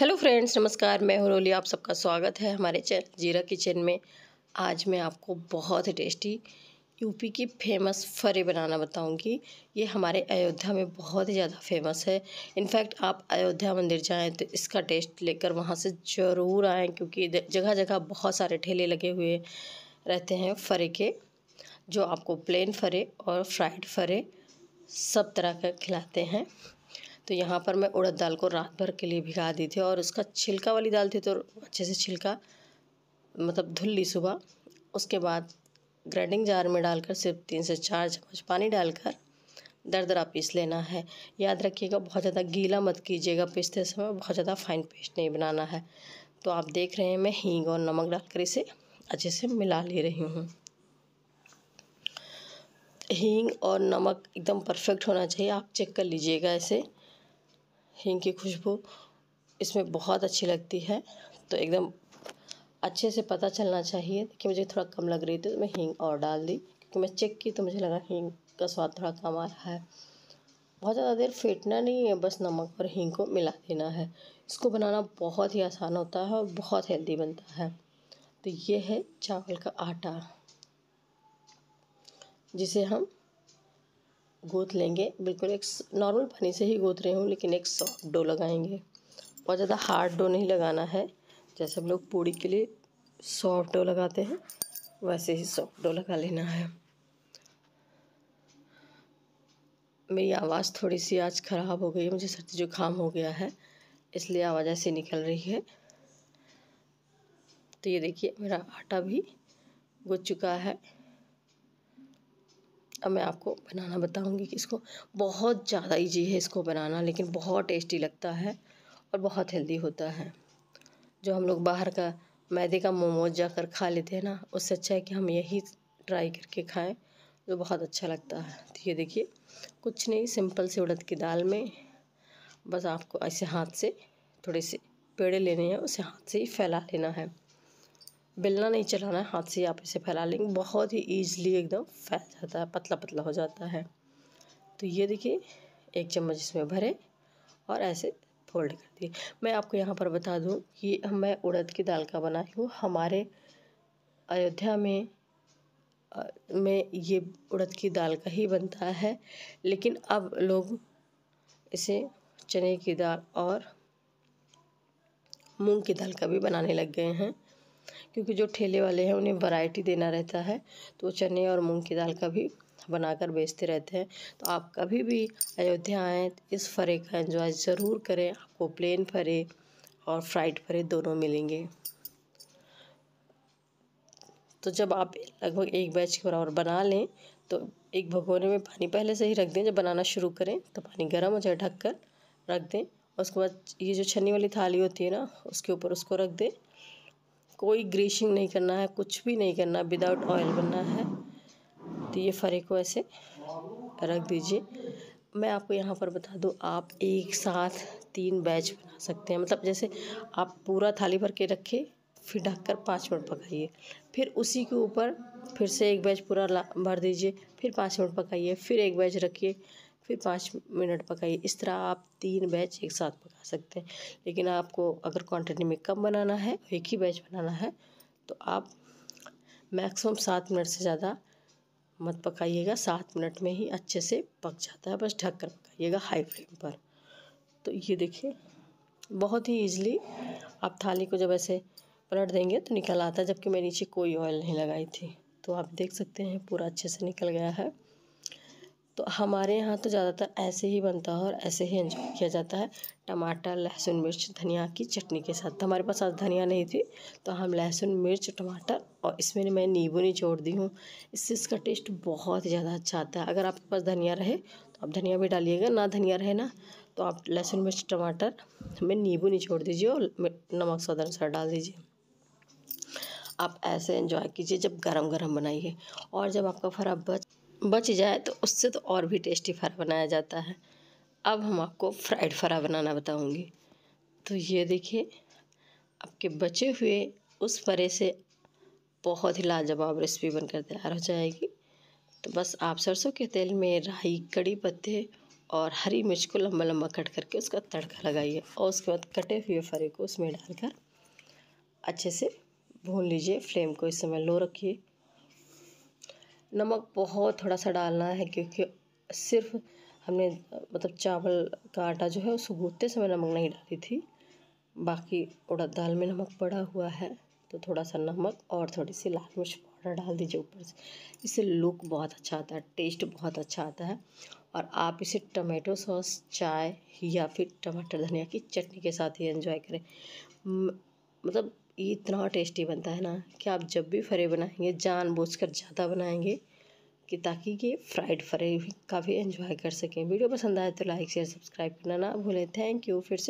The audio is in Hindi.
हेलो फ्रेंड्स नमस्कार मैं हरोली आप सबका स्वागत है हमारे चैनल जीरा किचन में आज मैं आपको बहुत टेस्टी यूपी की फेमस फरे बनाना बताऊंगी ये हमारे अयोध्या में बहुत ही ज़्यादा फेमस है इनफैक्ट आप अयोध्या मंदिर जाएं तो इसका टेस्ट लेकर वहाँ से ज़रूर आएँ क्योंकि जगह जगह बहुत सारे ठेले लगे हुए रहते हैं फरे के जो आपको प्लेन फरे और फ्राइड फरे सब तरह का खिलाते हैं तो यहाँ पर मैं उड़द दाल को रात भर के लिए भिगा दी थी और उसका छिलका वाली दाल थी तो अच्छे से छिलका मतलब धुल ली सुबह उसके बाद ग्राइंडिंग जार में डालकर सिर्फ तीन से चार चम्मच पानी डालकर दरदरा पीस लेना है याद रखिएगा बहुत ज़्यादा गीला मत कीजिएगा पीसते समय बहुत ज़्यादा फाइन पेस्ट नहीं बनाना है तो आप देख रहे हैं मैं हींग और नमक डालकर इसे अच्छे से मिला ले रही हूँ हींग और नमक एकदम परफेक्ट होना चाहिए आप चेक कर लीजिएगा इसे हींग की खुशबू इसमें बहुत अच्छी लगती है तो एकदम अच्छे से पता चलना चाहिए कि मुझे थोड़ा कम लग रही थी तो मैं हींग और डाल दी क्योंकि मैं चेक की तो मुझे लगा हींग का स्वाद थोड़ा कम आ रहा है बहुत ज़्यादा देर फेंटना नहीं है बस नमक और हींग को मिला देना है इसको बनाना बहुत ही आसान होता है और बहुत हेल्दी बनता है तो ये है चावल का आटा जिसे हम गोथ लेंगे बिल्कुल एक नॉर्मल पानी से ही गोथ रहे हूँ लेकिन एक सॉफ्ट डो लगाएंगे बहुत ज़्यादा हार्ड डो नहीं लगाना है जैसे हम लोग पूड़ी के लिए सॉफ्ट डो लगाते हैं वैसे ही सॉफ्ट डो लगा लेना है मेरी आवाज़ थोड़ी सी आज ख़राब हो गई है मुझे सर्दी जुकाम हो गया है इसलिए आवाज़ ऐसी निकल रही है तो ये देखिए मेरा आटा भी गुज चुका है अब मैं आपको बनाना बताऊंगी कि इसको बहुत ज़्यादा इजी है इसको बनाना लेकिन बहुत टेस्टी लगता है और बहुत हेल्दी होता है जो हम लोग बाहर का मैदे का मोमोज जाकर खा लेते हैं ना उससे अच्छा है कि हम यही ट्राई करके खाएं जो बहुत अच्छा लगता है तो ये देखिए कुछ नहीं सिंपल से उड़द की दाल में बस आपको ऐसे हाथ से थोड़े से पेड़े लेने हैं उसे हाथ से ही फैला लेना है बेलना नहीं चलाना है हाथ से आप इसे फैला लेंगे बहुत ही ईजली एकदम फैल जाता है पतला पतला हो जाता है तो ये देखिए एक चम्मच इसमें भरे और ऐसे फोल्ड कर दिए मैं आपको यहाँ पर बता दूँ कि मैं उड़द की दाल का बनाई हूँ हमारे अयोध्या में में ये उड़द की दाल का ही बनता है लेकिन अब लोग इसे चने की दाल और मूंग की दाल का भी बनाने लग गए हैं क्योंकि जो ठेले वाले हैं उन्हें वैरायटी देना रहता है तो चने और मूंग की दाल का भी बनाकर बेचते रहते हैं तो आप कभी भी अयोध्या आएँ इस फरे का एंजॉय ज़रूर करें आपको प्लेन फरे और फ्राइड फरे दोनों मिलेंगे तो जब आप लगभग एक बैच के बराबर बना लें तो एक भगोने में पानी पहले से ही रख दें जब बनाना शुरू करें तो पानी गर्म हो जाए ढक कर रख दें उसके बाद ये जो छन्नी वाली थाली होती है ना उसके ऊपर उसको रख दें कोई ग्रीसिंग नहीं करना है कुछ भी नहीं करना विदाउट ऑयल बनना है तो ये फरे को ऐसे रख दीजिए मैं आपको यहाँ पर बता दूँ आप एक साथ तीन बैच बना सकते हैं मतलब जैसे आप पूरा थाली भर के रखें फिर ढक कर पाँच मिनट पकाइए फिर उसी के ऊपर फिर से एक बैच पूरा भर दीजिए फिर पाँच मिनट पकाइए फिर एक बैच रखिए फिर पाँच मिनट पकाइए इस तरह आप तीन बैच एक साथ पका सकते हैं लेकिन आपको अगर क्वांटिटी में कम बनाना है एक ही बैच बनाना है तो आप मैक्सिमम सात मिनट से ज़्यादा मत पकाइएगा सात मिनट में ही अच्छे से पक जाता है बस ढक कर पकाइएगा हाई फ्लेम पर तो ये देखिए बहुत ही ईजिली आप थाली को जब ऐसे पलट देंगे तो निकल आता है जबकि मैं नीचे कोई ऑयल नहीं लगाई थी तो आप देख सकते हैं पूरा अच्छे से निकल गया है तो हमारे यहाँ तो ज़्यादातर ऐसे ही बनता है और ऐसे ही एंजॉय किया जाता है टमाटर लहसुन मिर्च धनिया की चटनी के साथ तो हमारे पास आज धनिया नहीं थी तो हम लहसुन मिर्च टमाटर और इसमें मैं नींबू निचोड़ दी हूँ इससे इसका टेस्ट बहुत ही ज़्यादा अच्छा आता है अगर आपके पास धनिया रहे तो आप धनिया भी डालिएगा ना धनिया रहे ना तो आप लहसुन मिर्च टमाटर में नींबू निचोड़ दीजिए और नमक स्वाद अनुसार डाल दीजिए आप ऐसे इन्जॉय कीजिए जब गर्म गर्म बनाइए और जब आपका फरा बच बच जाए तो उससे तो और भी टेस्टी फरा बनाया जाता है अब हम आपको फ्राइड फरा बनाना बताऊंगी तो ये देखिए आपके बचे हुए उस फरे से बहुत ही लाजवाब रेसिपी बनकर तैयार हो जाएगी तो बस आप सरसों के तेल में राई कड़ी पत्ते और हरी मिर्च को लंबा लम्बा कट करके उसका तड़का लगाइए और उसके बाद कटे हुए फरे को उसमें डालकर अच्छे से भून लीजिए फ्लेम को इस समय लो रखिए नमक बहुत थोड़ा सा डालना है क्योंकि सिर्फ हमने मतलब चावल का आटा जो है उसको गूंथते समय नमक नहीं डाली थी बाकी उड़द दाल में नमक पड़ा हुआ है तो थोड़ा सा नमक और थोड़ी सी लाल मिर्च पाउडर डाल दीजिए ऊपर से इससे लुक बहुत अच्छा आता है टेस्ट बहुत अच्छा आता है और आप इसे टमाटो सॉस चाय या फिर टमाटर धनिया की चटनी के साथ ही एंजॉय करें मतलब ये इतना टेस्टी बनता है ना कि आप जब भी फरे बनाएंगे कर ज़्यादा बनाएंगे कि ताकि ये फ्राइड फरे काफ़ी एंजॉय कर सकें वीडियो पसंद आए तो लाइक शेयर सब्सक्राइब करना ना भूलें थैंक यू फिर से